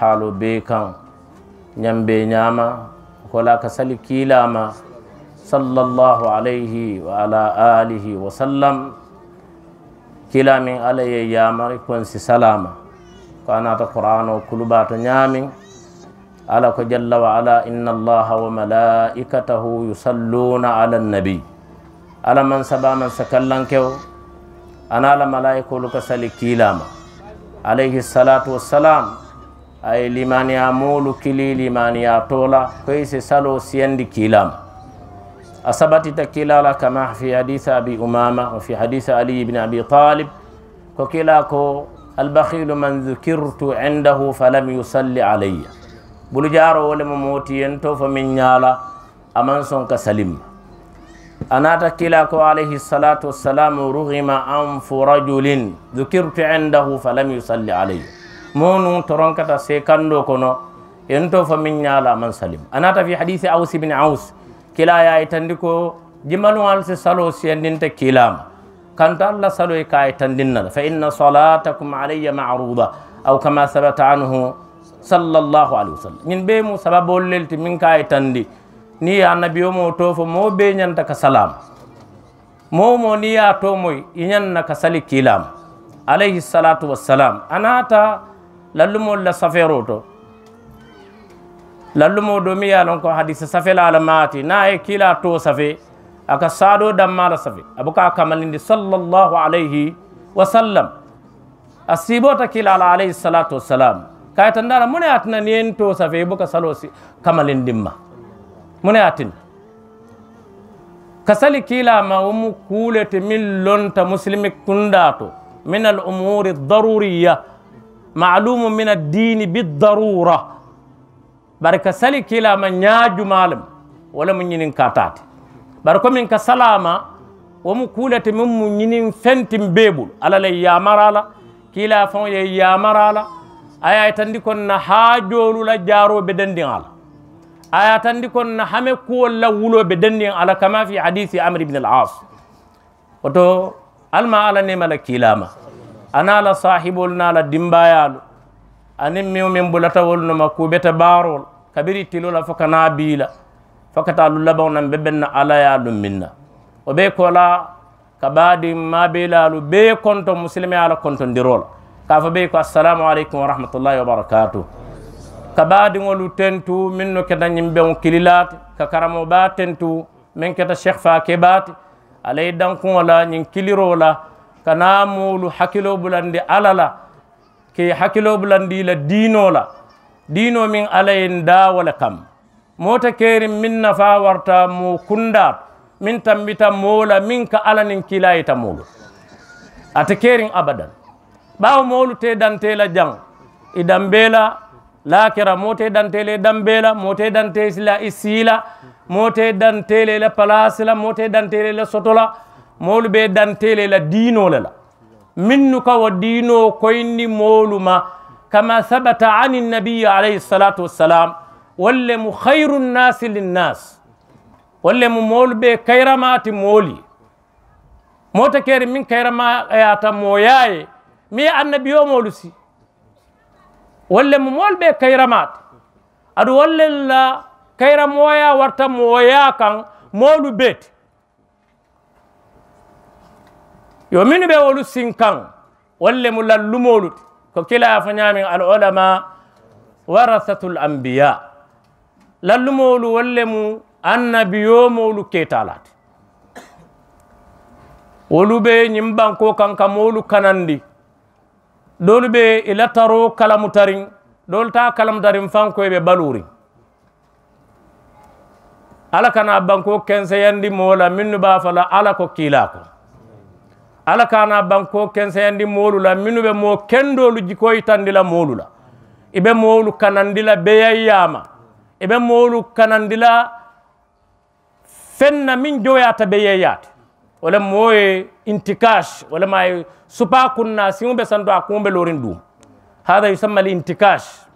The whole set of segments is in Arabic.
halu bekan nyambe nyama kola ka sali kiilama sallallahu alayhi wa ala alihi wa sallam kiilamin ala ye yamari si salama ko anata qur'an o kulubata nyami ala ko jalla wa ala inna allaha wa malaikatahu yusalluna ala nabi ala man sabaman sakallan kew ana ala malaikolu ka sali alayhi salatu wassalam ay limaniya moolu kili limaniya tola koy salo siendi kilam asabati asabatita kilala kama fi hadith abi umama wa fi hadith ali ibn abi talib ko kila ko albakhilu man dhukirtu indahu falam yusalli alayya bulu jaro wole mo motiyen to fa min ñala aman son ka salimma أنات كلاك عليه الصلاة والسلام رغم أنف رجل ذكرت عنده فلم يصلي عليه monum toronkata se kanndo kono ento famin ñaala aman salim anata fi hadise aus ibine aus kilaya e tandi ko jimanuwal si salo siyanninta kiilama kanto allah saloy ka e tandinnata fa inna salatakum alayya maruda aw kama sabata anhu sallllahu alayhi wa sallam min ɓeymu sababol lelti min ka e tandi ni annabi omo tofo mo ɓeñanta ka salama momo niya tomoy iñanna ka sali kiilama alayhi salatu wassalam anata lallumol la safero to lallumo domi ye lon ko hadise safela la maati na ye kila to safe aka saado dammala safe abuka kamalindi sallallahu alayhi wa sallam a siibota kilala alayhi salatu wassalam kayitandala mune atina ni yen to safe ibuka salo kamalindinma mune atina kasali kilama womu kuulete min lonta muslimi kunda to min al umuri daruriya maalumu min addini bidarura bari ka sali kilama ñaajumalem wala mu ñinin katati bari komin ka salama womu kuulete min mu ñinin fentin beebul ala la yamarala kila faŋo ye yamarala aya tandi kon na haajoolu la jaaroɓe dendin ala aya tandi kon na hame kuwol la wuloɓe dendiŋ ala kama fi hadisi amri ibne al as woto alma ala nemala kilama أنا لا صاحب ولا لا ديمبايال أنا ميو من بلطة ولا ما كوبيت بارول كبيري تلو لا فكنا بيلا فكتا لولا بونا ببن على يا لمنا وبيكولا كبادي ما بيلا لو بيكونت مسلمي على كونت ديرول كافو بيكو السلام عليكم ورحمة الله وبركاته كبادي ولو تنتو منو كتا نيمبيون كليلات ككرمو باتنتو من كتا شيخ فاكي باتي علي دانكو ولا نين كليرولا kana muulu hakkilo bulandi alala ke hakkilo bulandi la diinola diino min alayen daawole kam moota keeri min nafa warta mo kundaat min tambita moola min ka ala nin kilayita muulu ata keerin abadan ɓaawo moolu te dantela jang e dambeela laakira moote dantele dambeela moote dantela e siila moote dantele la palasila moote dantele la sotola moolu be dantele la diino le la minnu ka wo diino koyndi moolu ma kama sabata ani nabiyi alayhi salatu wassalam wolle mu hayru nnasi linnas wolle mu moolu ɓe kayramati mooli mota kere min kayrama yata moyaye mi annabiyo molu si wolle mu moolu ɓe kayramati aɗa wollella kayra moya warta moya kan moolu beeti yo min ɓe wolu sin kan wolle mu lallumolu ko kilafa ñamin al olama warasatul ambiya lallumolu wolle mu annabi yomolu ketalate wolu ɓe ñimbanko kan ka molu kanandi dolu ɓe ilataro kalamutarin dolu ta kalamutarin fankoye ɓe balurin ala kana banko kenseyandi mola minnu ba fala ala ko kiilako ala kana banko kenseyandi moolu la minu ɓe mo kendolu jikoyitandi la moolu la iɓe molu kanandila beyayyama eɓe molu kanandila fenna min joyata beyeyyate wala moye intikash wala may supa kunna siŋuɓe santo a kuŋuɓe lorin dum hada yusamma li intikash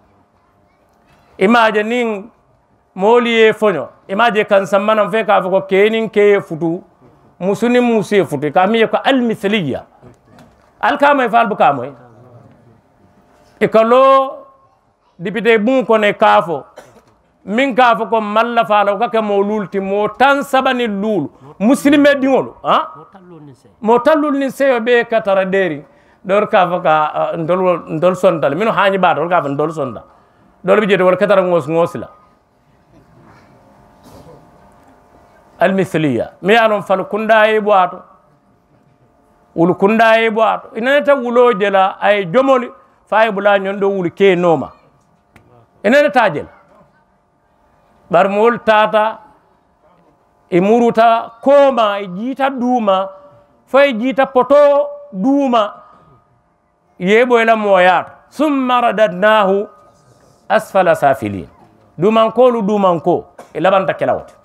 imaje nin moliye ye foño imaje kan sammanan fe ka foko ko kenin keye futu musuni musie futi kamiye ko almithiliya alkamoye fa albukamoye iko lo député ɓum kone kaafo min kaafo ko malla faala kake mo luulti mo tan saɓani luulu musilime ɗiŋolu a mo tallul nin seyo ɓe katara deeri ɗor kaafo ka eh, ndol ndol sondal mino haañi ɓaata wol kaafo ndol sonda ɗol ɓe jeeti wol katara ŋoos ŋoosila almithiliya mi ya noon fal kundayi ɓowato wul kundayi ɓowato inani ta wulojela ay jomoli fayi ɓula ñon ɗo wul kenoma inani ta jela ɓar mo wol tata e muruta koma e jiita duuma fo e jiita poto duuma yeɓoyla e moyato summa radadnahu asfala safilin dumanko lu dumanko e laɓanta kelawte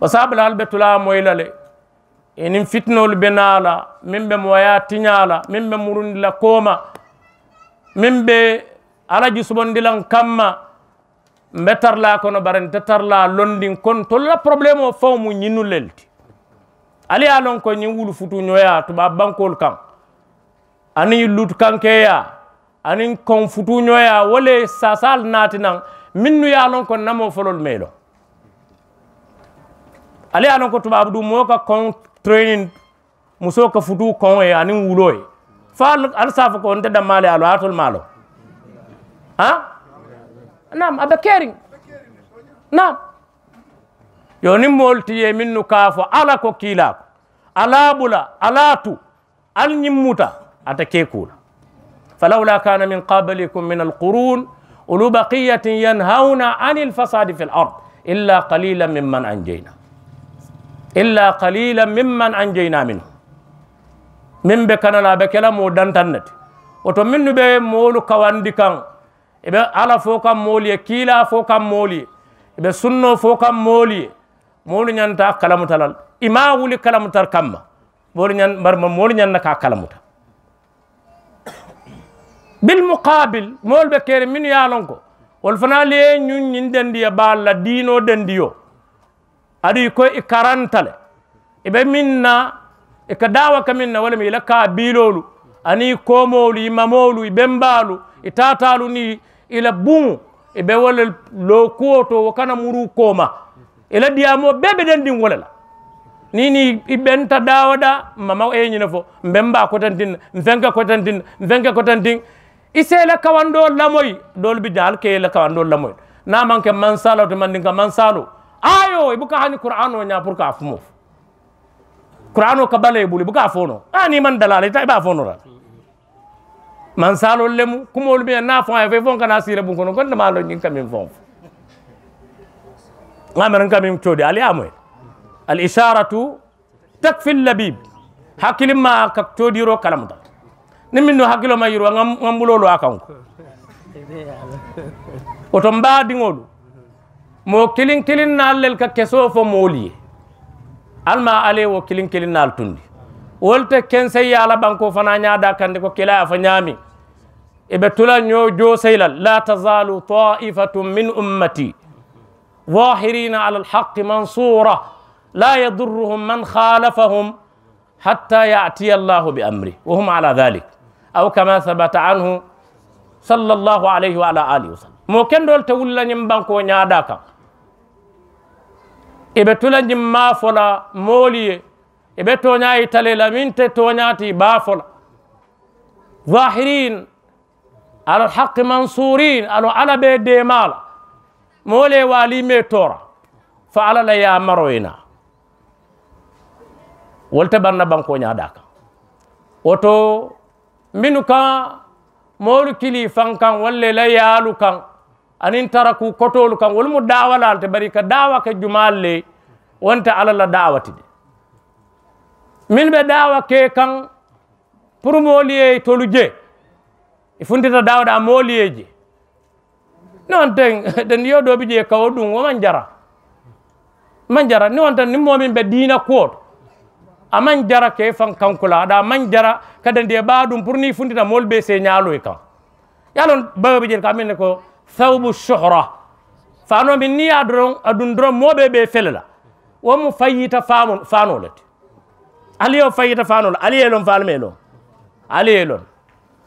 basabla al betula moylale enin fitnolu be naala min be moya tiñala min be murundila kooma min be alaji subondilan kamma mbe tarla kono bare nte tarla londin kon tolla probléme o faw mu ñinnulel ti ali ya lon ko ñin wulu futu ñoya tuba bankol kan ani lut kankeya anin kon futu ñoya wole sasal naati nan min nu ya lon ko namo folol meylon ale ye a lon ko tubaabu du moo ka kɔn training muso ka futu kɔn ye ani wulo ye fa al saa fo ko nte dammaale alo a tol maalo ha nam a be keeriŋ naam yo niŋ moolu ti ye minnu kaa fo ala ko kiilaa ko bula alaa tu ali ñiŋ muta ate kee kuu la falawla kana min qablikum min alqurun ulu baqiyatin yanhauna ani alfasadi fi lard illa qalilan mimman anjayna illa qalila mimman anjeyna min min ɓe kanalaɓe kela mo dantannete woto minnu ɓe moolu kawandi kan eɓe ala fo kam mooliye kiila fo kam mooliye eɓe sunno fo kam mooliye moolu ñanta kalamutalal ima wuli kalamutar kamma moolubarma moolu ñanna ka kalamuta bilmuqabil moolu ɓe keere minu yaalon ko wol fana liye ñun ñin dendiye baalla diino dendiyo aɗa ko e karantale eɓe minna eko dawaka minna wala mi yila kabilolu ani komolu i mamolu e bembalu e tatalu ni ila bum eɓe wala lo kuwo to kana muru koma ila ɗiyamo ɓeɓe ɗen ɗin wolala ni ni i ɓenta dawaɗa mama eñina fo bemba kotantin fenka kotantin fenka kotantin i sela kawando lamoy dolbi dal ke la kawando lamoy namanke mansalo to mandinka mansalo ayo ibu kahani qur'ano nya pour ka fumo qur'ano ka bale ya buli buka fono ani ah, man dalale ta ba fono ra man salo lemu kumol be na fon ay fon kana sire bun kono gonda malo nyin kamin fon ngamaran kamin todi ali amoy al isharatu takfil labib hakilim ka todiro kalamta ni minno hakilo mayiro ngam bulolo akanko oto mba dingolu mo kilin kilin naal lel ka keso fo mooli alma ale wo kilin kilin naal tundi wolte kense ya ala banko fana nyaada kande ko kila fa nyami ibe tula nyo jo seylal la tazalu ta'ifatun min ummati ظاهرين على الحق منصورة لا يضرهم من خالفهم حتى يأتي الله بأمره وهم على ذلك أو كما ثبت عنه صلى الله عليه وعلى آله وسلم ممكن دول تقول لن ينبنكو نياداكا eɓe tulañim maafola mooliye eɓe tooñaayi tale laminte tooñaati baafola zahirin alalhaqi mansurin ano ala ɓe deemaala moole waalime toora fa ala la yamaroyna wolte barna banko ñaaɗaka woto minu kan moolu kili fan kan walle la yaalu kan anin tara ku kotolu kan wolmu dawalalte bari ka dawa ke jumal le wonte alalla dawati de min ɓe dawa ke kan pour molie tolu je ifuntita dawaɗa molie je non ten den yoɗoɓe je kawo ɗum woman jara man jara ni wonta ni momin ɓe dina kuoto aman jara ke fan kankula aɗa man jara kadi ndi e ɓaɗum pour ni funtita molɓe se ñaaloy kan yalon bawaɓe jeeti ka minne ko ثوب الشهرة فانو مني أدرون أدون درون مو بي بي فللا ومو فايتا فانو فانو لت أليو فايتا فانو أليو لون فالميلون أليو لون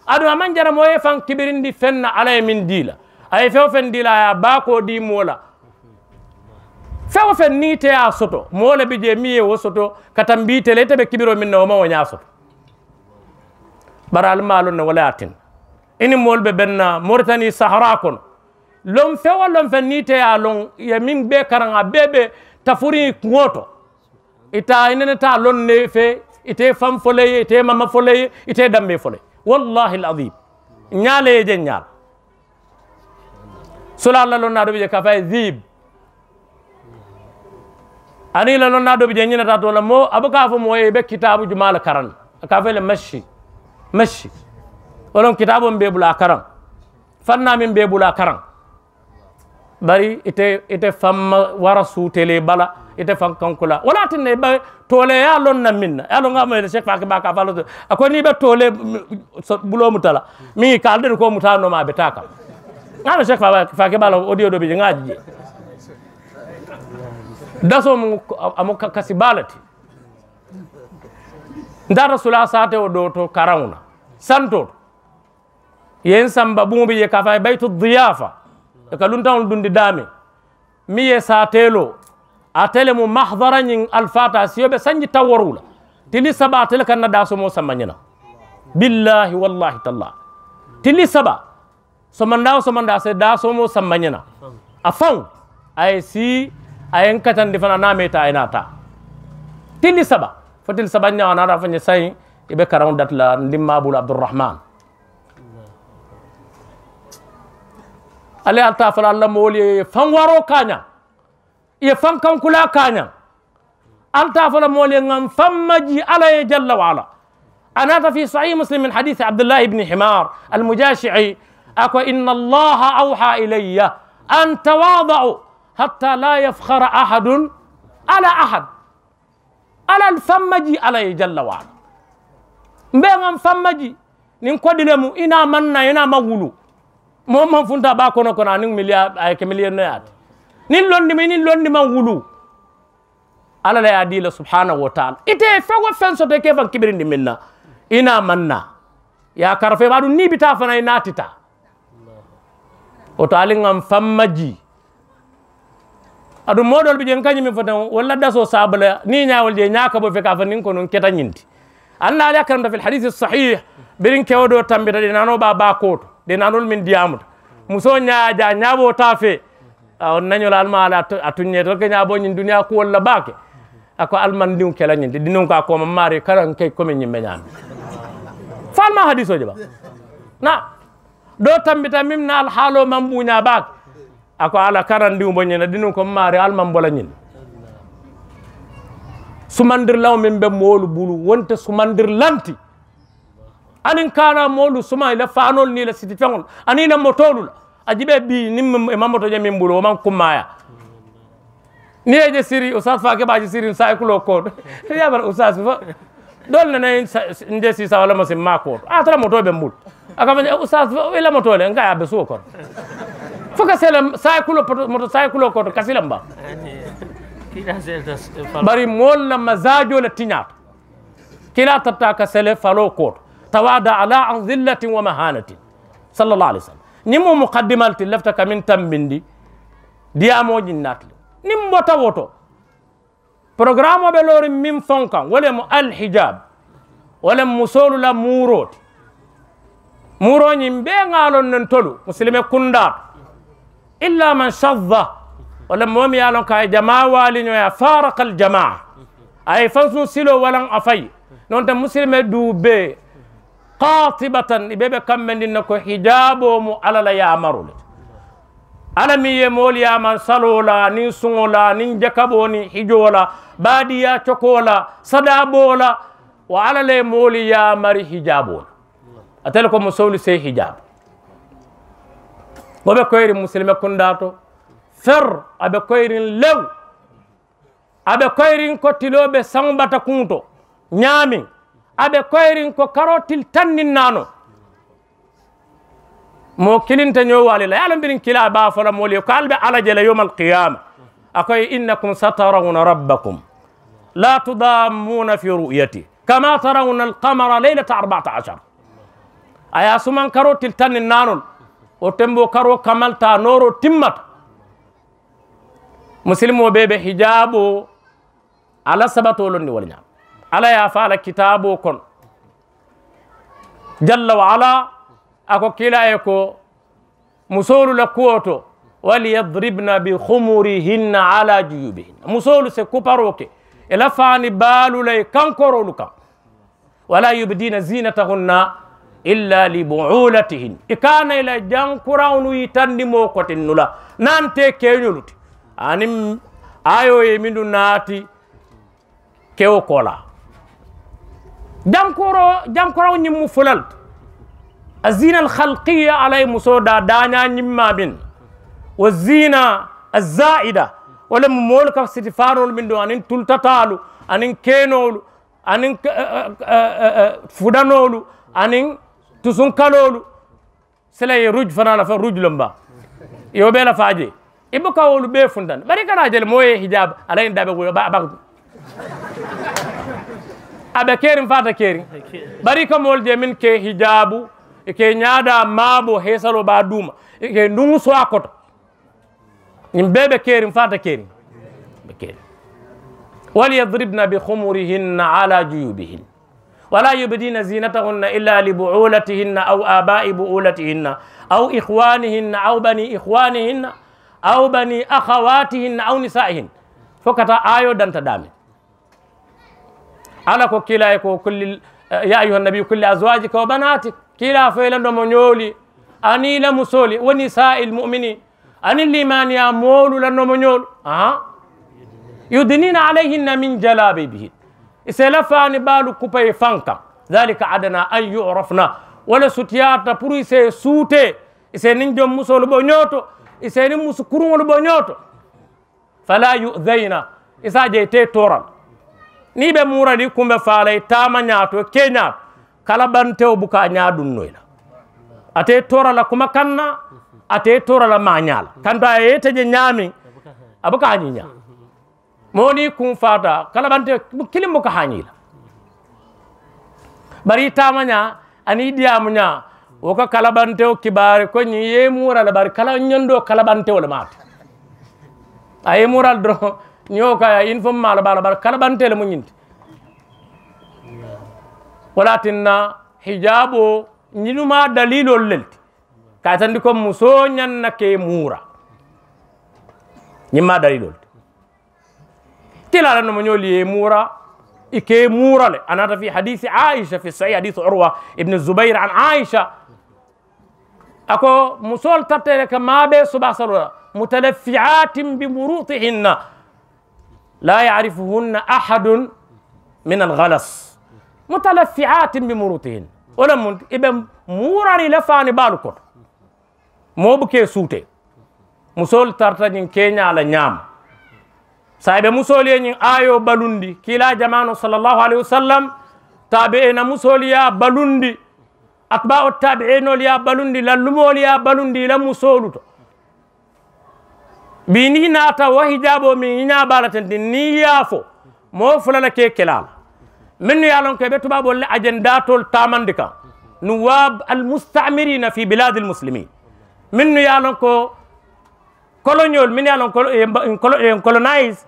أدو أمان جرى موي فان كبيرين دي فن علي من ديلا أي فيو فن ديلا يا باكو دي مولا فيو فن نيتي يا سوتو مولا بيجي ميه وسوتو كتنبيتي ليتا بكبيرو من نوما ونيا سوتو برا المالون ولا إني مول ببنا مورتني صحراء كنو lon fewo lon fe ni te ya lon karanga bebe tafuri kuoto ita inene ta lon ne fe ite fam fole ite mama fole ite dambe fole wallahi alazim nyaale je nyaal sula la lon na do be ka fay zib ani la lon na do be je nyina ta to la mo abaka fo mo e be kitabu jumal karan ka fele mashi mashi wolon kitabu be bula karan fanna min bari ite ite famma wara suutele bala ite fan kankula wala tinne ba tole ya lon na minna ya lon ngamo chef fa ke ba ka balo ko ni be tole bulo mutala mi kalde ko mutano ma be taka ngamo chef fa fa ke balo odio do bi ngaji daso mu amu kasi balati ndara sula sate o do to karawna santo yen samba bumbi ye kafa baytu dhiyafa e ka on dundi daame miŋ ye telo ate le mu mahdara ñiŋ alfata siyo be sanji taworu tili saba kan na daasomoo samma billahi wallahi talla tili saba somandawo somanda so daasomoo samma ñina a faŋ a ye sii a ye n fana naa meeta a tili saba fotil saba ñawa naata fo ñe sayi i be la abdurrahman ale alta fala alla mool ye fan waro kaña ye fan kankula kaña alta fala mool ye ngam fan maji ala ye jalla wala أنات في صحيح مسلم من حديث عبد الله بن حمار المجاشعي أكو إن الله أوحى إلي أن تواضعوا حتى لا يفخر أحد على أحد على الفمجي عليه جل وعلا مبين فمجي نين كودلمو إنا منا إنا مغلو mo man funta ba kono kono anin milliard ay ke millionnaire nin londi min nin londi man wulu ala la yadi la subhanahu wa ta'ala ite fawo fen so de ke fan kibirindi minna ina manna ya karfe badu ni bita fana ina tita o to alin am fammaji adu modol bi jen mi fotan wala daso sabla ni nyaawol je nyaaka bo fe ka fa nin ko non keta nyinti anna ala karam da fil hadith sahih birin kewdo tambita dinano ba ba koto nanul min diyamuta muso ñaaja ñaabo tafe on la alma ala a tuññe to ke bo nyin duniya ko la bake ako alman ndiw kela ñinde ɗinum ka koma mari karan key commune ñimɓe ñaami falma hadiso jaba na do tambita mim na alhaalo man nya bak ako ala karan ndiw bo ñina ɗinum ko mari alman bola nyin sumandir law min be molu bulu wonte sumandir lanti anin kala molu suma ila fanol ni la siti fengol ani la motolu ajibe bi ni mamoto jami min bulo man kumaya ni je siri usas fa ke baji siri sai kulo ko ya bar usas fa dol na nay nde si sa wala masim mako a moto be mbul aka fanya usas fa ila moto le ngaya be suko fuka sele sai kulo moto sai kulo ko kasilamba bari mol na mazajo la tinyat kila tata ka sele falo ko تواضع لا عن ذلة ومهانة صلى الله عليه وسلم نمو مقدمة لفتك من تنبندي ديامو جناتلي نمو توتو programme ɓe loori min fon kan wolemo alhijab wolen musolula muuroti muuroñin ɓe ŋaalon nen tolu musilime kundato illa man chadda wolen momi yalon ka e jama waaliñoya faraka aljamaa aye fan sun silo walan a fayi noon tan musilime duube qatibatan i ɓeɓe kamɓe ndinne ko hijabo mu alala yamarule ala mi yemoolu yaman salola nin suŋola nin jakaboni hijola ɓaadiya cokola sadabola wa alala ye moolu yamari hijabola atele ko musowlu sey hijabe koɓe koyri musilme kundato fer aɓe koyrin lew aɓe koyrin ko tiloɓe saŋbata kuŋto ñaamin abe koyrin ko karotil nano mo kilinta ñowalila yalon mbirin kila ba fola mooli ko alɓe alajela yowma qiyam akoy innakum satarawna rabbakum la tudammuna fi ru'yati kama tarawna alqamara leylata arbata achar aya suman karotil tanninnanol o tembo karo kamalta noro timmata musilimo ɓe ɓe hijabu ala sabatolondi wala ñam ala ye a fo ala kitaabo kono jalla wa ala ako kila ye ko musolu la kuwo to waliyadribna bi humurihinna ala juyubihinna musolu se kuparo ke ela faani baalu lay kankorolu kan wala yubdina zinatahunna illa li buulatihin i kana ila jankurawnu yitandimo koten nula nante keñoluti anin ayo ye mindu naati kewo kola جامكورو جامكورو نيم فولال الزينه الخلقيه علي مسودا دانا نيم مابين والزينه الزائده ولم مولك ستيفارول من دو انين تولتاتالو انين كينول انين فودانول انين تسون كالول سلاي روج فانا لا روج لمبا يو فاجي يبقى ولو بيفندن بريكا راجل موي حجاب علي دابو باك aɓe keerin fata keerin ɓari ka molde min ke hijabu eke ñaada maabo heesalo ɓa duuma eke ndungu sowa koto ñin ɓe ɓe keerin fata keerin ɓe keerin walyadribna bi humurihinna ala juyubihin ولا يبدين زينتهن إلا لبعولتهن أو آباء بعولتهن أو إخوانهن أو بني إخوانهن أو بني أخواتهن أو نسائهن فكتا آيو دانتا دامي ala ko kiila ko kulli ya ayuha nabi kulli azwajika wa banatik kiila foyilando mo ñooli ani la musoli woni sa'il mu'mini ani limaniya moolu lanno mo ñoolu a yudinina alayhinna min jalabibihin isela fani baalu kupay fanka dhalika adana an yurafna wala sutiyata pour ise suute ise nin jom musolu ɓo ñooto ise nin musukuruŋolu ɓo ñooto fala yudayna isa jeyte toral ni ɓe muradi kumɓe faalay taama ñaato keñaato kala ɓantewo buka ñaaɗum noyla ate torala kuma kanna ate torala ma ñaala kanto a yeteje ñaamin abuka añi ña mo woni kum faata kala ɓantewo kilim buka ha ñiila bari taama ña ani ɗiyamu ña woko kala ɓantewo kibaari ko ñi ye muurale bari kala ñondo kala ɓantewole maata a ye muural dorong ñoo kaya in fom maala baala bara kala ɓantele mo ñinti walatinna hijaabo ñinuma dalilol lelti kay tandi ko muso ñanna ke muura ñimma dalilol ti tilala nomo ñoli ye muura ike muura le anata fi hadisi aicha fi sahih hadis urwa ibne zubair an aicha ako musol tattele ka maaɓe suɓa salola mutalafiatin bi murutihinna لا يعرفهن احد من الغلس متلفعات بمروتهن ولا من ابن موراني لفاني بالكون مو بكي سوتي مسول ترتني كينيا على نعم سايب مسول ايو بلوندي كلا جمان صلى الله عليه وسلم تابعين مسوليا بلوندي اتباع التابعين يا بلوندي لا يا بلوندي لا مسولتو bini naata wo hijabo min ina balaten din ni yaafo mo fulala ke kelal min ya lon ko be tuba bolle ajendatol tamandika nuwab al mustamirina fi bilad al muslimin min ya lon ko colonial min ya lon ko colonize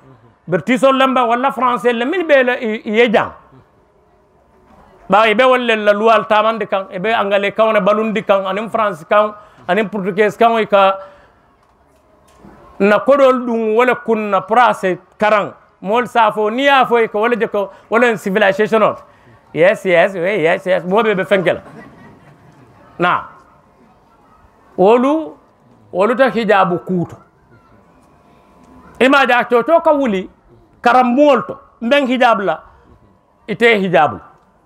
bertiso lamba wala français le min be ye jang bawi be wolle la luwal tamandika e be angale kawne balundi kan anim france kan anim portugais kan e ka na kodol ɗum wala kunna prase karan mol safo ni ya foy e ko wala jeko wala civilisation ot yes yes we yes yes be be fenkela na wolu ta hijabu kuuto imaja to to ka wuli karam molto ben hijab la ite hijabu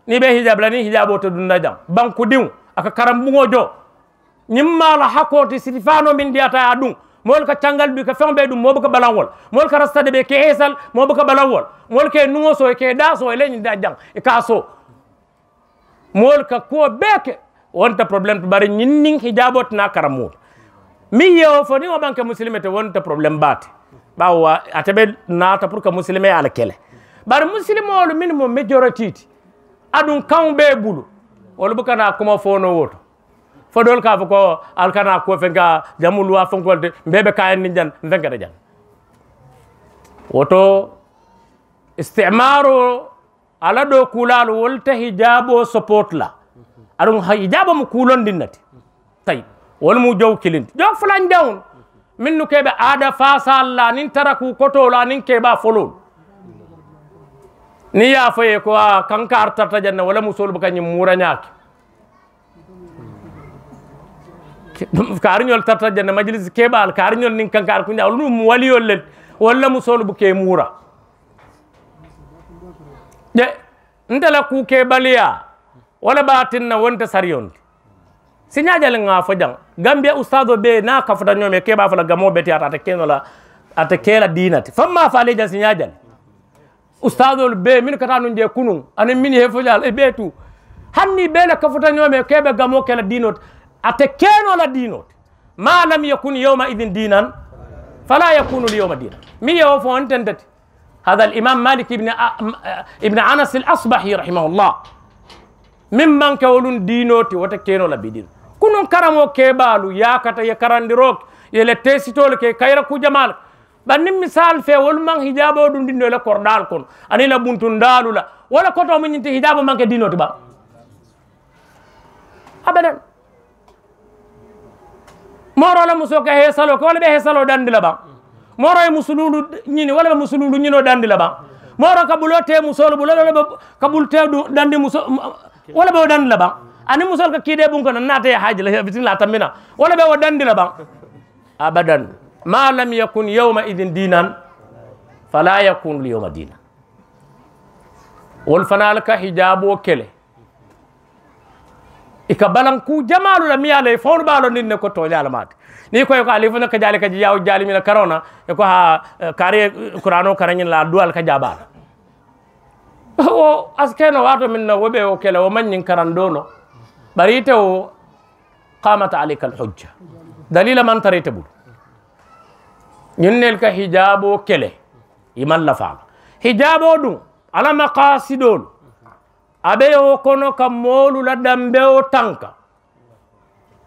ni be hijab la ni hijabo to dun jam banku diw aka karam buŋo jo ñimmala la hakoti fano min diata adun mol ka cangal bi ka feŋ dum mo moobu ka balawol mol ka de be ke heesal moobu ka balawol mol ke nuŋo so ke da so e leñ da jang e ka so mol ka ko bee ke wonta problem to bari ñin nin hijabo tena kara muul min yewo fo ni wo ɓanke musilme te wonta ba wa atabe na ta pour que musilme ala kele bari musilme olu min mo majority ti aɗum kaw ɓe bulu wolu bukana kuma n'o woto fodol ka fo ko alkana ko fenka jamul wa fonkolde mbebe kayen ni jan fenka jan woto istimaro ala do kulal wol ta hijabo support la arum hijabo mu kulon dinati tay wol mu jow kilinti jow flan dawun min nu kebe ada fa sala nin taraku koto la nin keba folol ni ya fe ko kankar tata janna wala musul bakanyi muranyaki ɗum ko tarta janna majlis keɓal ko ariñol nin kanko ar kuña walla ɗum waliyol lel walla mu solo buke muura ƴe ntela kuke ɓaliya wala ɓatinna wonta sariyonde siñajale ga fo jang gambia ustade o ɓe na kafata ñoome keɓa fala gamoɓe te ata ata kenola ata keela dinate famma faale jan siñajale ustade ol ɓe min kata num je kunum anen min hefojal e ɓe tu hanni ɓeela kafata ñoome keɓe gamo kela dinote ate keno la dinote ma lam yakun yawma idhin dinan fala yakunu al-yawma dinan mi yo fo entendati هذا الإمام مالك ابن ابن أنس الأصبحي رحمه الله ممن كولون دينوتي وتكينو لبيدين كنون كرمو كيبالو يا كتا يا كراندروك يا لتيسيتول كي كايرا كو جمال بني مثال في ولمن حجابو دون دينو لا كوردال كون اني لا بونتون دالو لا ولا كوتو من انت حجابو مانك دينوتي با ابدا moro la muso ka hesalo ko wala be hesalo dandi la ba moro e musululu nyini wala musululu nyino dandi la ba moro ka bulote musol bulala ka bulte dandi muso wala be dandi la ba ani musol ka kide bun ko na ta ya haaji la bitin la tamina wala be dandi la ba abadan ma lam yakun yawma idin dinan fala yakun yawma dinan wol fanal hijabu kele ika balanku jamalu la miyala fonu balo nin ne ko to yalamaade ni koy ko alifu nak jali kaji yaw jali mina karona e ko ha e kare qur'ano karanyin la dual ka jabala o askeno wato minna wobe o kele o manyin karan dono barite o qamata alika alhujja dalila man tarite bul nyin nel ka hijabo kele iman la faama hijabo dum ala maqasidol abe yo kono ka molu la dambeo tanka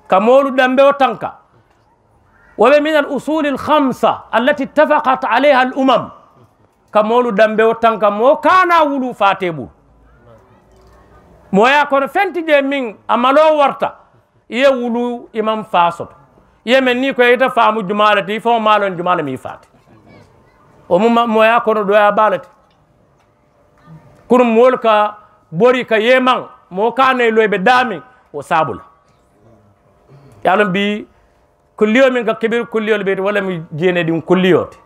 ka molu dambeo tanka wabe min al usuli al khamsa allati ittafaqat alayha al umam ka moolu dambeo tanka mo kana wulu fate bulu moya kono fenti je min amalo warta iye wulu imam fasoto iye men ni ko ita faamu jumala ti fo malon jumala mi fati o mu moya kono doya balati kun mol ka ɓori ka yemang mo kanoye loyɓe daami o sabula yalom mbi kulliyo min ka kibir kulliyol ɓeyte walla mi jeene ɗin kulliyote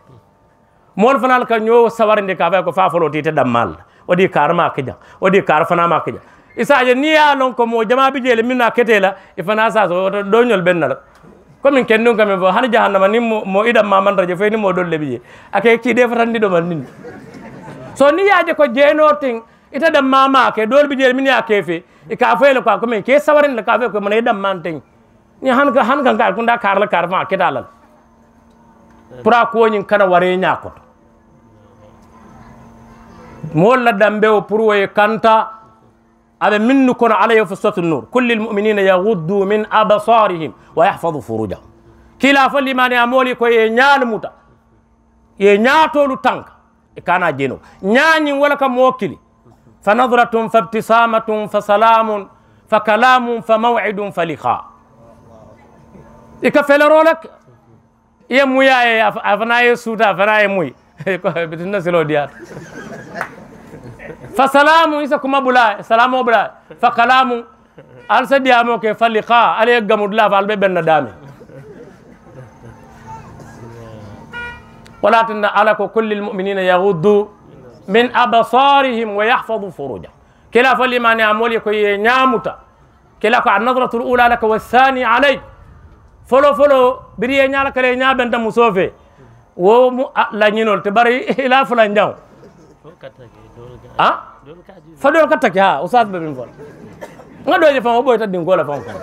moon fanal ka ñoo sawar nde ka fay ko fafolo tite ɗammalla waɗi kar ma kija waɗi kar fana ma kija isaje ni ya non ko mo jama bijele min na ketela e fana sas oto ɗoñol ɓennala komin ken ɗum kamin fo hano jahannama ni mo iɗam mamandraje foy ni mo ɗolle bije ake kiɗe fotanniɗoman nin so ni yaje ko jeeno ten ita da mama ke dol bi jel mini akefe e ka fe le kwa ko men ke sawarin le ka fe ko men e man tin ni han ka han kan ka kunda kar le kar ma ke dalal pura ko nyin kana ware nya ko mol la dambe o pur way kanta abe minnu kono ala yo fusatu nur kulli al mu'minina yaghuddu min absarihim wa yahfadhu furujahum kila fo limani amoli ko ye nyaal muta ye lu tanka e kana jeno nyaani wala ka mokili فنظرة فابتسامة فسلام فكلام فموعد فلقاء يكفل رولك يا مويا يا افناي سودا فراي موي بتنا سلو ديار فسلام يسكم بلا سلام بلا فكلام ارسل diyamo ke falliqa ala yeggamudu laafa alɓe ɓenna daame walatinna ala ko kulli lmuminina yahuddu min absarihim wa yahfadu furuja kila fali mane amoli ko ye nyamuta kila ko an-nazratu al-ula lak wa thani alayk folo folo biri ye nyaala kale nyaabenta musofe wo mu la ñinol te bari ila fula njaw ah fa dol katake ha ustad be bin fol nga doje fam o boy tadin gola fam fam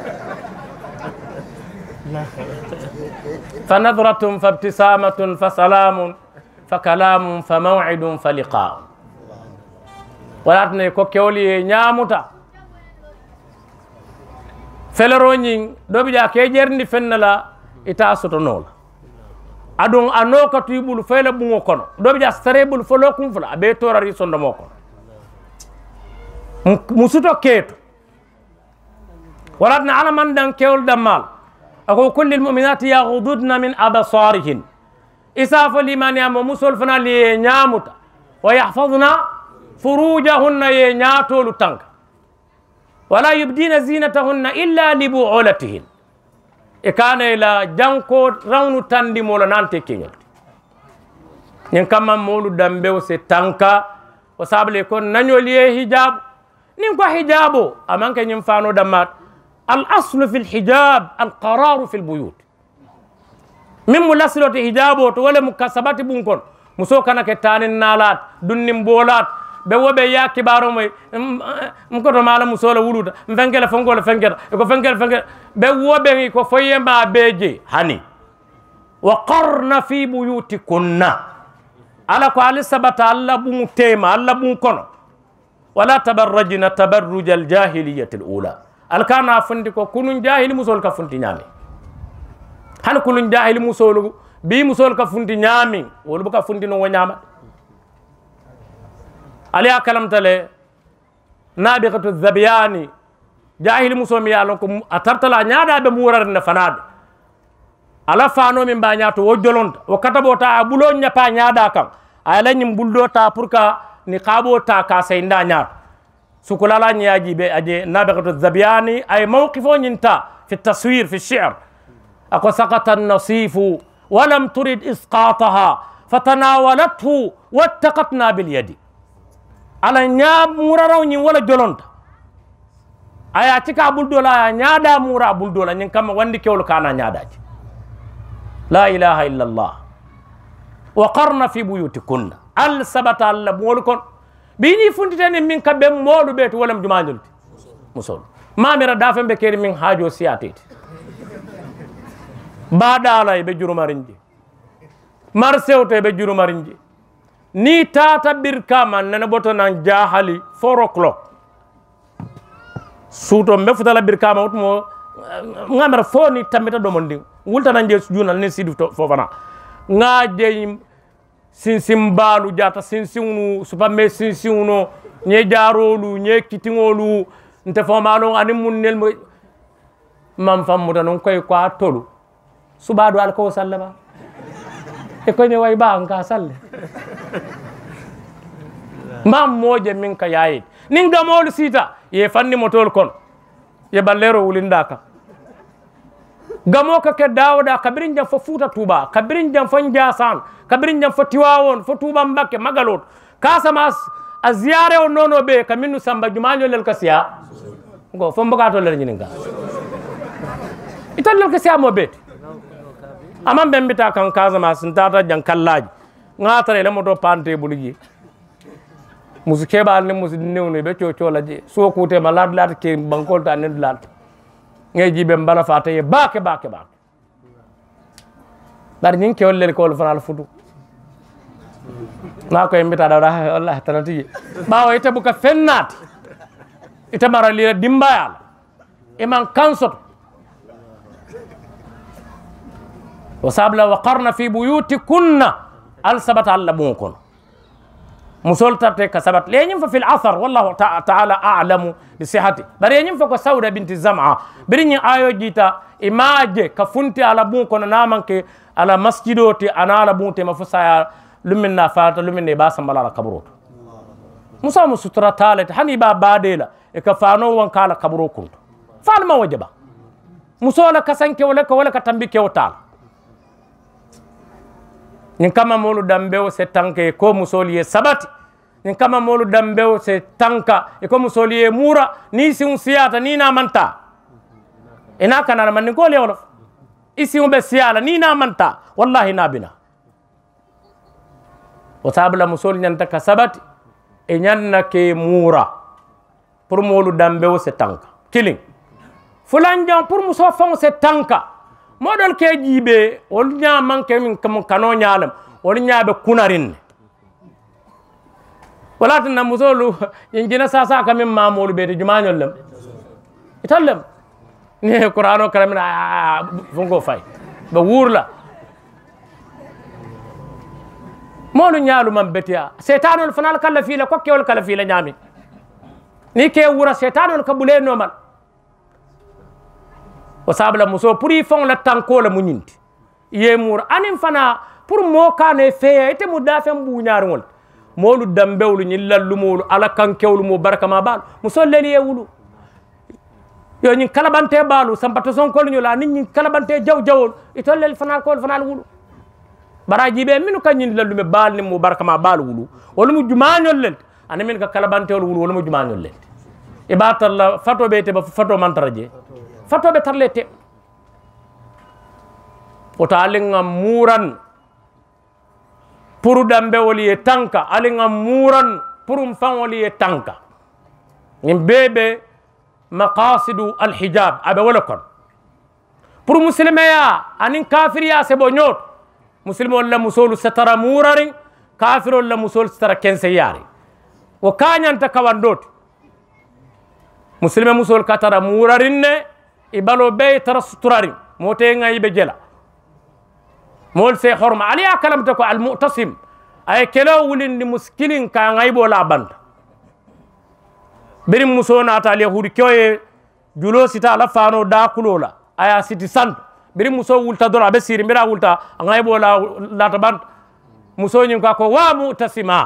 فنظرة فابتسامة فسلام فكلام فموعد فلقاء ولكن يقول نعمتا فلرونين دوبيا كيجرني فنلا اتاسوتو نول ادون انوكا تيبول فلا بوكون دوبيا ستريبول فلوكم فلا بيتورا ريسون دموكون موسوتو كيت ولكن على من دان كيول دمال اقول كل المؤمنات يغضضن من ابصارهن إساف لمن يا مسول فنا لي نيامتا ويحفظنا فروجهن ينياتو لتنك ولا يبدين زينتهن إلا لبعولتهن إكان إلى جنكو رونو تندي مولا نانتي كينيلت ñiŋ kamma moolu dambewo si tanka wo saabale ko nañol ye hijabu niŋ ko hijabo a maŋ ke ñiŋ faano dammaat al aslu fi lhijab alqararu fi lbuyut min mo lasilote hijaabo to wole mo sabati ɓum muso kana ke tanin nalat dunnin bolat ɓe wo ya kibaro moy m mm, eh, koto mala la wuluta m fenkele fengeta fenketa eko fenkele fenketa ɓe woɓe ko foyema ɓe je hani wa qarna fi buyutikunna ala ko ala sabata allah ɓum tema allah ɓum kono wala tabarrajna tabarruja aljahiliyati l ula alkana fundi ko kunun jahili musol ka funti ñami hal kulun jahil musolu bi musol ka funti nyami wolu ka funti no nyama ali akalam tale nabiqatu zabiyani jahil musomi yalon ko atartala nyaada be murar na fanade ala fano min ba nyaato wo o wo katabota a bulo nyapa nyaada kan ala nyim buldo ta purka ka ni qabo ta ka sey nda nyaar sukulala nyaaji be aje nabiqatu zabiyani ay mawqifo nyinta fi taswir fi shi'r أقو سقط النصيف ولم ترد إسقاطها فتناولته واتقتنا باليد على نياب مرارون ولا جلونتا أيا تكا بلدولا نيادا مورا بلدولا نكما وندي كيول كانا نياداجي لا إله إلا الله وقرنا في بيوتكن السبت الله مولكن بيني فنتتني من كبم مولو بيت ولم جمانجلت مصول ما مرا دافن بكير من حاجو سياتيت mbaɗaalay ɓe jurumariñje marsewte ɓe jurumariñje ni taataɓir kama nene ɓoto nan jahali foro clok suuto mbe futala ɓir kama wotumo eh, gamer fo ni tammita ɗomon ndin wultanan je junal ne sidi fofana ga jey sinsim mbaalu jata sinsiunu supame sinsiuno ñe jaarolu ñe kitiŋolu nte fomalo anin munnel mo mam fammuta nun koy ko a tolu subaɗo alkawo e salle ma e koyemi wayi ɓawan ka salle mam moƴe min ka yayid nin gamolu siita ye fanni motol kono ye ballero wulinɗa kam gamo ka ke dawoɗa kabirin jam fo fuuta tuuba kabirin jam fo jasan kabirin jam fo tiwawon fo tuuban bakke magalot kasama a ziyare o nono ɓe ka minnu samba jumañolel ka siya go fo mbogatolel ñininga italel ka siya mo ɓeete aman ɓen mbita kan casama sintata jan kallaji gatare le moto pantebule ji musu keɓal ne musu newne ɓe cocola je sokutema laatu laata ke bankolta nedu laalta ge jiɓe mbala fa taye bake bake bake ɓar ñin kewollel kool fanal futu na koye mbita ɗawra wallah tanati je ɓawa ite buka fennaate itemara lila dimbayala iman kansoto وسابلا وقرنا في بيوتكن السبت علموكن musol tarte ka sabat le nyim fa fil athar wallahu ta'ala a'lamu bi sihhati bare nyim fa ko sauda binti zam'a bari nyi ayo jita imaje ka funti ala bun kono namanke ala masjido ti ana ala bun te mafusa lumin na fata lumin ne ba sambala ala kaburo musa mu sutura talet hani ba badela e ka fano wan kala kaburo kun fa ma wajaba musola kasanke wala ka wala ka tambi kewtal ñin kama moolu dambewo e e se tanka e ko musolu ye sabati ñin kama moolu dambewo se tanka e ko musolu ye muura ni siŋo siyata ni na manta ina e kanala mandin ko lewolof i siŋo be siyala ni na manta wallahi na bina wo sabula musolu ñanta ka sabati e ñanna ke muura pour moolu dambewo se tanka kiliŋ fulanjaŋ pour muso faŋo se tanka moɗol ke jibe jiiɓe man ñamanke min mo kano ñaalam wol ñaaɓe kunarinne walatinna musolu jina sasa kamin mamolu ɓeyde jumañol lem itan lem ne qouran o karamin ah, ah, ah, fonko fay ɓe wuurla molu man betiya setanol fanal kala fiila kokkewol kala fiila ñaamin ni ke wura setanol ka ɓulenomal o la muso pour i faŋo la tankoo la mu ñinti ye muura aniŋ fana pour moo kaano ye feeya ite mu daafeŋ buuñaariŋo le moolu dambewolu ñiŋ lallumolu ala kankewolu mo barakama baalu musolu lelu ye wulu yo ñiŋ kalabante baalu samba sonkolu ñolu aniŋ ñiŋ kalabante jaw jawolu itolu fanaa fanal kowolu fanal wulu bara jiibe minu ka ñiŋ lallume baalu niŋ mo baalu wulu wolu mu jumañol ani minu ka kalabantewolu wulu wolu mu jumañol lel i baa tara la fato be fato mantara je fatoɓe tarlete woto alingam muran pour ɗambewol ye tanka alingam muran pour um fanwol ye tanka min beɓe maqasidu alhijab aɓe wole kon pour musilimeya anin kafiriya seɓo ñooto musilme walla musolu satara murarin kafir walla musolu satara kenseyari wo kañanta kawandoti musilme musol katara murarin ne i balo be tara suturari mote ngai be jela mol se horma ali akalam ta ko al mu'tasim ay kelo wulin ni muskilin ka ngai bo la band birim muso na ta le hudi kyoye julo sita la fano da kulola aya siti san birim muso wulta dora be siri mira wulta ngai bo la la ta band muso nyin ka ko wa mu'tasima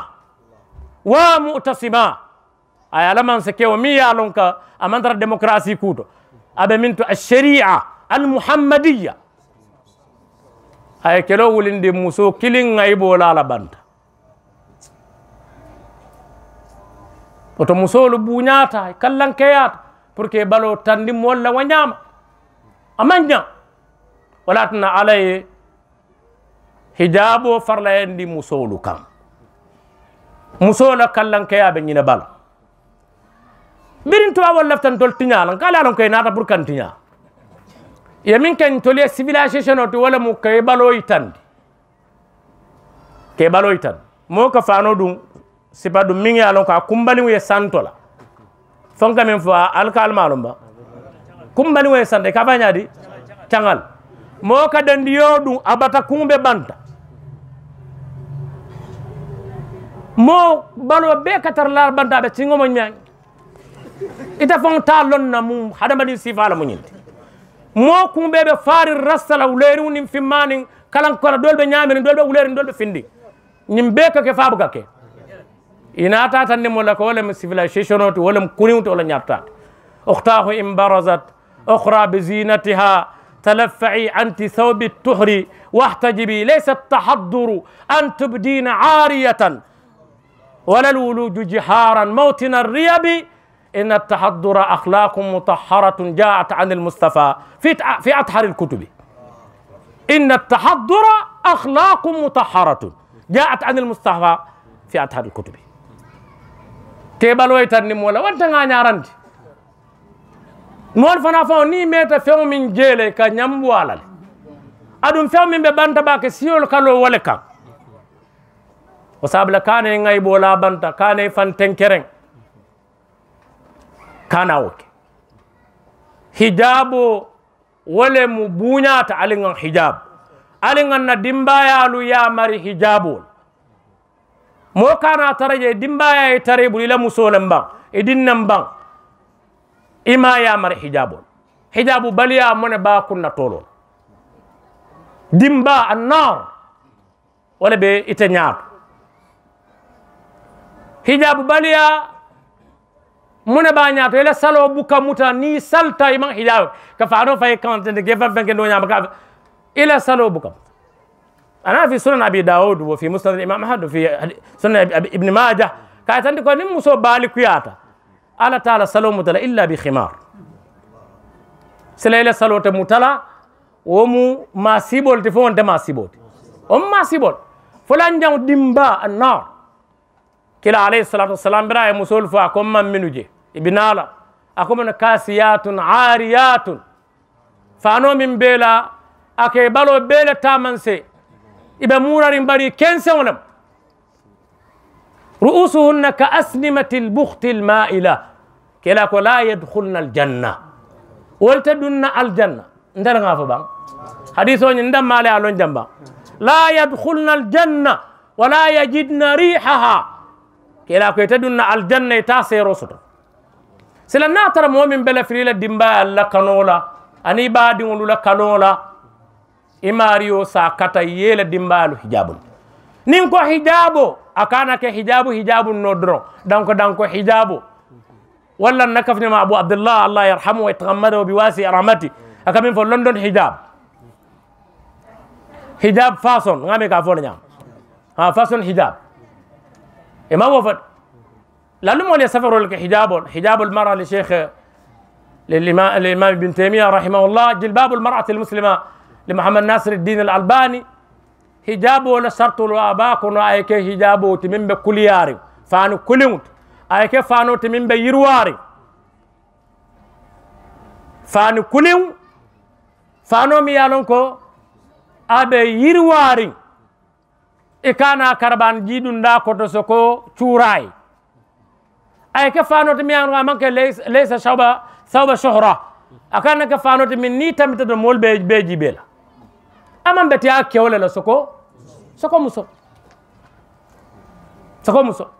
wa mu'tasima aya laman se kewo mi yalonka amantara demokrasi kuto abemminto a sharia almuhammadiya hay kelo wulinde muso kilin ŋayibolala banta oto musolu buñata kallankeyata pour que balo tandi molla wa ñama aman wala tana ala ye hijabo farla muso musolu kam musola kallankeyaɓe bala mbirin tubaabol leftan tol tiñaa lan kaa laalon koye naata pour kan tiñaa ye min ken toli e civilisation o ti wala mu kee baloyi tandi kee baloyi tan moo ka faano ɗum sipa ɗum min yaa lon ko a kumbaliŋo ye santo la fonka min fo a alkaalmaalu mba kumbaliŋo ye santo ka fañaadi caŋal moo ka dandi yo ɗum a bata kuŋɓe banta moo baloo bee ka tara laara banta aɓe ciŋomo ñaŋ ita fon ta lonna mum hadamadin sifala mu ñinti mo kum be be faari rastala wuleru nim fimmani kalan kola dolbe ñamini dolbe wuleru dolbe findi nim be ka ke fabu ka ke ina ta tan ne mola ko wala civilisation to wala to wala ñapta اختاه imbarazat برزت bi zinatiha تلفعي أنت ثوب التهري واحتجبي ليس التحضر أن تبدين عارية ولا الولوج جحارا موتنا الريبي إن التحضر أخلاق مطهرة جاءت عن المصطفى في في أطهر الكتب إن التحضر أخلاق مطهرة جاءت عن المصطفى في أطهر الكتب تيبل ويترني مولا وانت غاني غانيارند مول فنا فاو ني ميتا فيو من جيل كا نيام أدون فيو من بانتا باك سيول كالو ولا كان وصابلا كان غايبو لا بانتا كان فان تنكرين kanawoke hijabo wolemu buñata aligan hijabo aligan na dimbayalu yamari hijabol mo kana taraje dimbaya e tarebul ila musolen ban e dinnen ban ima yamari hijabol hijabu baliya mone bakunna tolol dimba annar wole ɓe ite ñaato hijabu baliya mune ba ñaato ele salo buka muta ni salta iman hilaw ka faano fay kante de gefa fenke do ñaama ka ila salo buka ana fi sunan abi daud wa fi musnad imam ahmad fi sunan ibn majah ka tande ko nim muso baliku yata ala taala salo mutala illa bi khimar sele ele salo te mutala womu masibol te fonte masibol on masibol fulan jang dimba an nar كلا عليه الصلاة والسلام برأي مسؤول فاكم من منوجي ibinala akomana kasiyatun ariyatun fano min bela ake balo bele tamanse ibe murarin bari kense wonam ru'usuhunna ka asnimatil buhtil ma'ila kela ko la yadkhulna aljanna woltadunna aljanna ndara nga fa bang hadith o ndam male alon jamba la yadkhulna aljanna wala yajidna rihaha kela ko tadunna aljanna ta sero soto sila na tara mo min bela filila dimba alla kanola ani badi wulula kanola imariyo sa kata yela dimbalu hijabun nin ko hijabo akana ke hijabu hijabu nodro danko danko hijabu walla nakafni ma abu abdullah allah yarhamu wa yatghammadahu biwasi rahmati akamin fo london hijab hijab façon ngame ka fo nyam ha façon hijab imam wa fat لا مولي سفر لك حجاب حجاب المرأة لشيخ للإمام ابن تيمية رحمه الله جلباب المرأة المسلمة لمحمد ناصر الدين الألباني حجاب ولا شرط الأباك وأيك حجاب وتمين بكلياري فانو كلمت أيك فانو تمين بيرواري فانو كلم فانو ميالونكو أبي يرواري إكانا كربان جيدون دا كوتسوكو توراي ay ke fanoti miyannoa manke leysa sawba sawba sohra ka ke fanoti min ni tamitata mool be ɓe jiɓe la aman a kewle la soko soko muso soko muso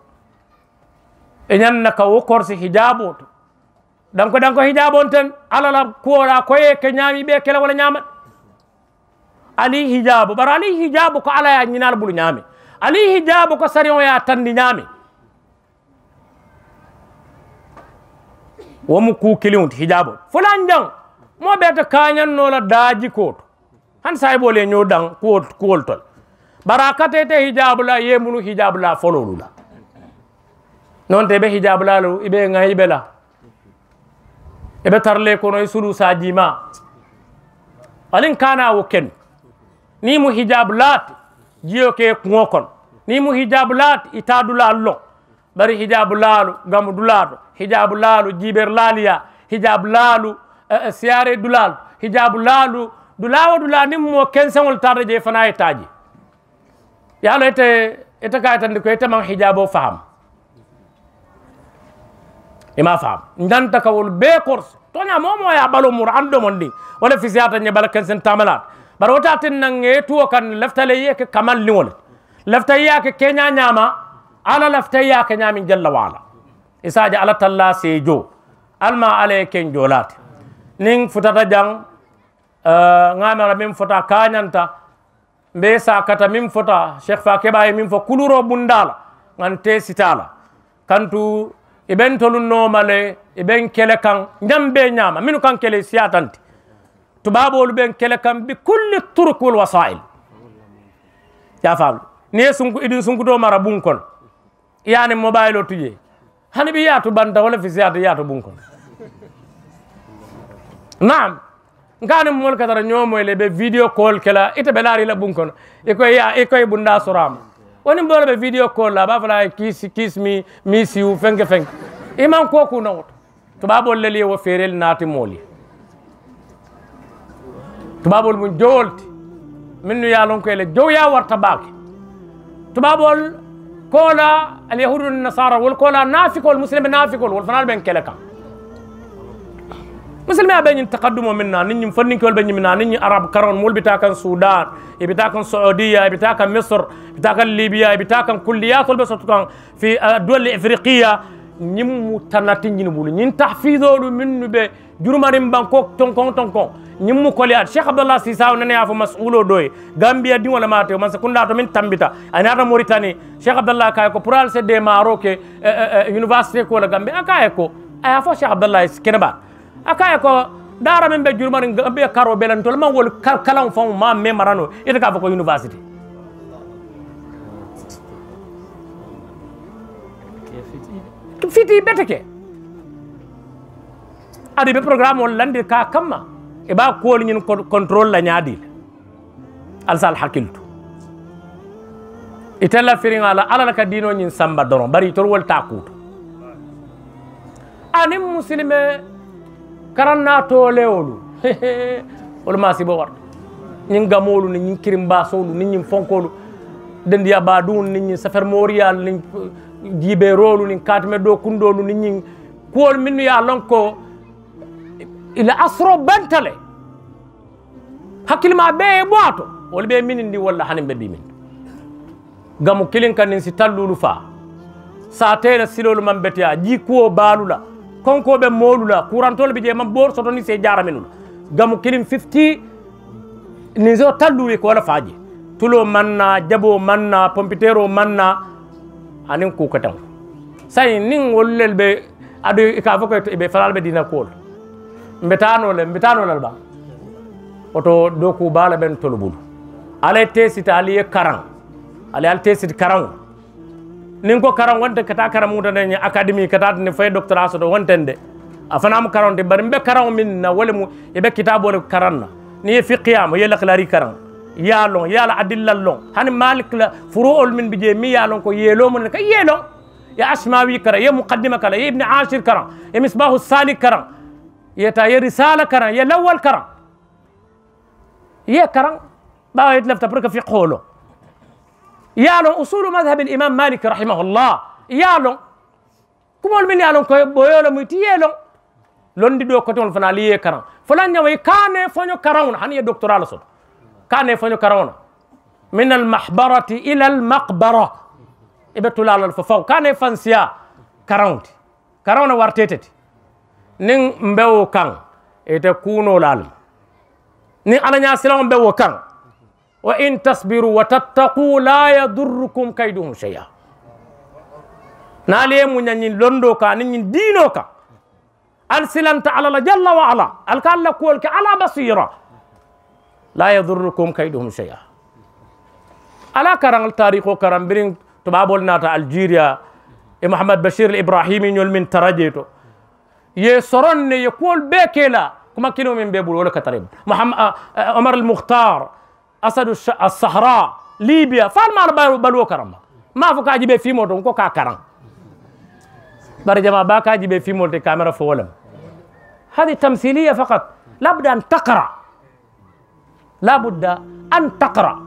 e ñanna ka wo korsi hijabu o to ɗanko ɗanko hijabu on ten alala kuwoɗa koye ke ñaami ɓe kele wala ñamat ali hijabu ɓara ali hijabu ko ala ya ñinal ɓulu ñaami ali hijabu ko sarion ya tandi ñaami wo mu ku kiliŋo ti hijabo fulan jaŋ moo beeta kaañaŋ noo la daaji koo to han saayiboo le ñoo daŋ kuwol kuwol tol bari a kata ite hijabu la ye munu hijabu la fololu la noon te i be hijabu la lu i be ŋa i be la i be tarle kono i sulu saajima aliŋ kaana wo kenu niŋ mu hijabu laati jiyo ke kuŋo kono niŋ mu hijabu laati i taa dulaalu loŋ bari hijabu laalu gamu dulaato hijabu laalu jiber laaliya hijabu laalu e, e, siyare du laalu hijabu laalu du laawa du laa nin mo kensengol tata je fana e taaji ye alo ete ete ka e tandi ko ete man hijabo faham ima faham nanta kawol be course toña momoya ɓalo mur an domon ɗi wona fisiyatañe bala kensen tamalat bara wota tin nange tuwo kan leftaleyeke kamalliwole leftayyake keña ñama ala leftayyake ñamin jalla waala isaji e ala talla se jo alma ala e ken jolate nin futata jang eh, ngamara min fota kañanta mbe sa kata min fota cheikh fa keɓa min fo kuluro bundala ngante sitala kantu iben tolu nomale iben kele kan ñam be ñama minu kan kele siyatante tubaɓolu ɓen kele kan bi kulli turk wal wasail ya famu ni e sunku idin sunku do mara bunkon yani mobile o tuje hani ɓe yaatu ɓanta wala fi seyata yaatu ɓum kon nam nkani mol katara ñoomoyle ɓe vidéo call kela ite belari laarila ɓum kono ikoye ya ikoye ɓunda sorama woni mbolo ɓe vidéo call la ɓa fala kiss, kiss me, miss you, fenke fenke iman ko kunawoto tubaɓol leli wo feerel naati mooli tubaɓol mum jowolti min no yalon ko ele jow ya warta baake tubaɓol كولا اليهود والنصارى والكولا نافك والمسلم نافك والفنان بين كلكا مسلم بين تقدم منا نين فنين كول بين منا نين عرب كرون مول بتاكن السودان بتاكن السعوديه بتاكن مصر بتاكن ليبيا بتاكن كليات البسطكان في الدول الافريقيه نيم متناتين نين نين تحفيظو من بي jurumarin banko tonkon tonkon ñimmu koliyat cheikh abdallah sisaw nane ya mas'ulo doy gambia di wala mate man sakunda to min tambita anata mauritani cheikh abdallah kay ko pural se de maroke eh, eh, eh, university ko la gambia kay ko ay fo cheikh abdallah keneba akay ko dara min be marim gambia karo belan tol man wol kalan fam ma me marano ita ka ko university fiti beteke aɗa be programme on landir ka kamma e ɓa koliñin contrôle la ñaaɗile alsal hakkiltu itella e firigala alala ka diinoñin samba doron bari itol wolta kuuto anin musilme karan natolewolu wolu ma sibo warta ñin gamolu ni ñin kirim mbasolu ni ñin fonkolu dendiya badun ni ñin safer morial ni jiibe rolu ni katume ɗo kundolu ni ñin kuwol minnu ya lonko ila asro bentale hakkillema ɓe e ɓoato wolɓe minin ndi walla hani ɓeɓi min gamu kilin kan nin si tallulu faa sa teena silolu man bete a jikkuwo baalula konkoɓe moolula courantole ɓe jee man boor soto ni se jara minula gamu kilin fifti nin so talluri ko wala faaje tulo manna jaboo manna pompitere o manna anin kuuketen say nin wollel ɓe aɗo e ka fo koy ɓe e falalɓe dina kool mbetanole mbetanolal ba oto doku bala ben tolubul ale tesita ali karan ale al tesit karan nin ko karan wonte kata karam muta ne academy kata ne fay doctorat so wontende afanam karan de bar mbe karan min na wala mu e ibe kitabol karan na ni fi qiyam yela khlari karan ya lon ya la adilla lon han malik la furu'ul min bije mi ya lon ko yelo mun ka yelo يا asmawi kara يا مقدمة kala يا ابن عاشر كرا يا misbahu salik كرا يتا يا رسالة كران يا الأول كران يا كران ما يتلف تبرك في قوله يا لون أصول مذهب الإمام مالك رحمه الله يا لون كمال من يا لون كوي بويولو ميتي يا لون لون دي دو كتون فنا لي كران فلان يوي كان فنيو كرون هني دكتور على كان فنو كران من المحبرة إلى المقبرة إبتلال الففو كان فنسيا كران كران وارتيتتي نين مبو كان ايتا كونو لال نين انا نياسلام مبو كان وان تصبروا وتتقوا لا يضركم كيدهم شيئا نالي مو نين لوندو كان نين دينو كان السلام تعالى جل وعلا الكال لكولك على بصيره لا يضركم كيدهم شيئا على كرام التاريخ وكرام برين تبابول ناتا الجيريا محمد بشير الابراهيمي نول من تراجيتو يسرني يقول بكلا كما كيلو من بيبول ولا كتريب محمد آه، آه، عمر المختار اسد الصحراء ليبيا فالما بلو كرم ما فوكا اجيب في مود كو كران بار جما باكا اجيب في مود كاميرا فولم هذه تمثيليه فقط لابد ان تقرا لابد ان تقرا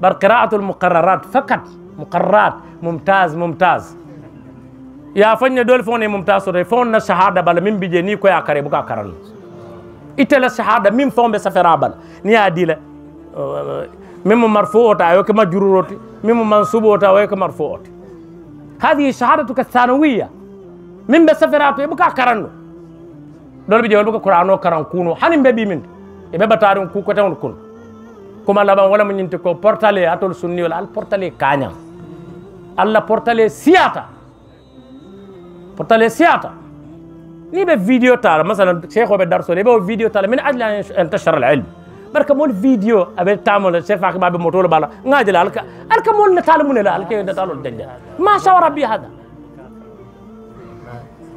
بل قراءه المقررات فقط مقررات ممتاز ممتاز يا فني دول فوني ممتاز ري فون الشهاده بالا مين بيجي ني كويا كاري بوكا كارال ايتل الشهاده مين فون بي سفرابل ني اديلا ميم مرفوع تا يوك ما جروروتي ميم منصوب تا يوك مرفوع هذه الشهاده الثانويه مين بي سفرابل بوكا كارن دول بيجي بوكا كرانو كران كونو حنين بيبي مين يبي باتارون كو كوتون كون كما لا بان ولا منينتكو بورتالي اتول سنيو لا بورتالي كانيا الله بورتالي سياتا portale siyata ni be video tala مثلا شيخ be darso be video tala min ajli an tashar al ilm barka mol video abe tamol شيخ ak babe motol bala ngaji la alka alka mol na tala mun la alka na tala danja ma shawara bi hada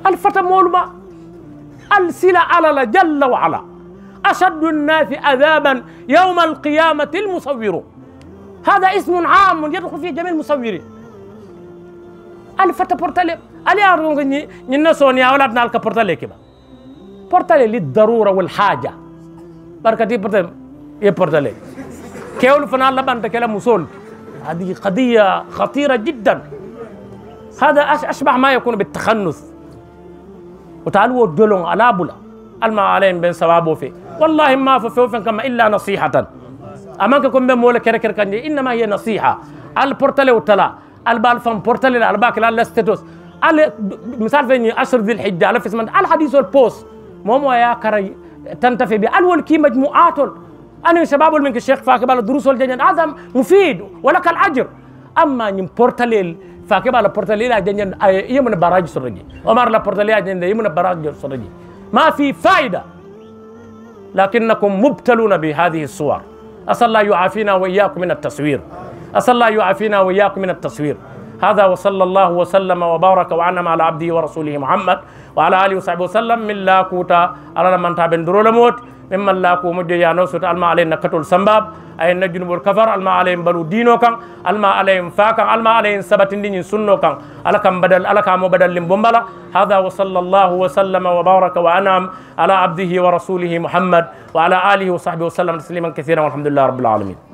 الفتى مولما السلا على جل وعلا اشد الناس عذابا يوم القيامه المصور هذا اسم عام يدخل فيه جميع المصورين ali fata portale ali arunga ni ñinna sonia wala nal ka portale ke ba portale li darura wal haja barkati portale ye portale kewul fana la banta kala musul هذه قضية خطيرة جدا هذا أشبه ما يكون بالتخنث وتعالوا دلون على بلا الما عليهم بين سوابو في والله ما فين كما إلا نصيحة أما كم بمولك كركر كنجي إنما هي نصيحة البرتلي وتلا البال فم بورتال الارباك لا لاستيتوس على مثال فيني عشر ذي الحجه على فيسمن الحديث والبوس مو يا كاري تنتفي به الول كي مجموعات انا شباب منك الشيخ فاكب على دروس والجنين هذا مفيد ولك الاجر اما نيم بورتاليل فاكب بورتال لا الجنين يمن إيه براج سرجي عمر لا بورتال بورتاليل الجنين إيه يمن براج سرجي ما في فائده لكنكم مبتلون بهذه الصور اسال الله يعافينا واياكم من التصوير أسأل الله يعافينا وإياكم من التصوير هذا وصلى الله وسلم وبارك وعنم على عبده ورسوله محمد وعلى آله وصحبه وسلم من لا كوتا على من تابن درول موت ممن لا كو مجد يا نوسوت الما علينا كتول سمباب أي نجن بالكفر الما عليهم بلو دينوكا كان الما عليهم فاكا الما عليهم سبت دين سنو كان كم بدل على كم بدل بمبلا هذا وصلى الله وسلم وبارك وأنعم على عبده ورسوله محمد وعلى آله وصحبه وسلم تسليما كثيرا والحمد لله رب العالمين